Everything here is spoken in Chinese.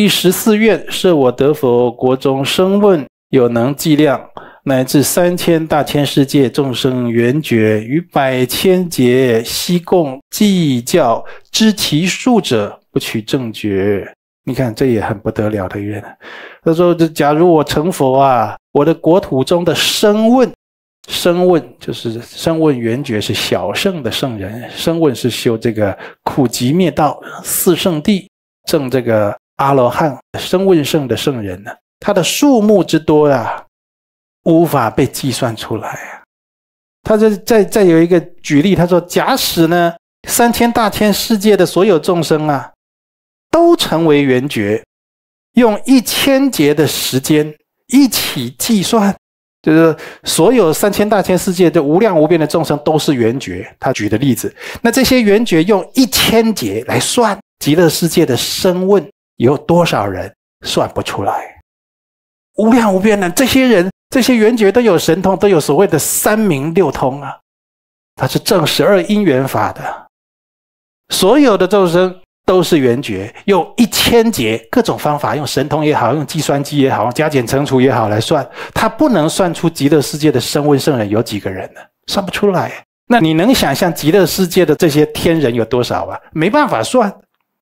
第十四愿：设我得佛，国中生问有能计量，乃至三千大千世界众生缘觉与百千劫悉共计教，知其数者，不取正觉。你看，这也很不得了的愿他说：这假如我成佛啊，我的国土中的生问，生问就是生问缘觉是小圣的圣人，生问是修这个苦集灭道四圣谛正这个。阿罗汉生问圣的圣人呢，他的数目之多呀，无法被计算出来呀。他这再再有一个举例，他说：假使呢，三千大千世界的所有众生啊，都成为圆觉，用一千劫的时间一起计算，就是所有三千大千世界的无量无边的众生都是圆觉。他举的例子，那这些圆觉用一千劫来算极乐世界的生问。有多少人算不出来？无量无边的这些人，这些圆觉都有神通，都有所谓的三明六通啊。他是正十二因缘法的，所有的众生都是圆觉，用一千劫各种方法，用神通也好，用计算机也好，加减乘除也好来算，他不能算出极乐世界的声闻圣人有几个人呢？算不出来。那你能想象极乐世界的这些天人有多少啊？没办法算。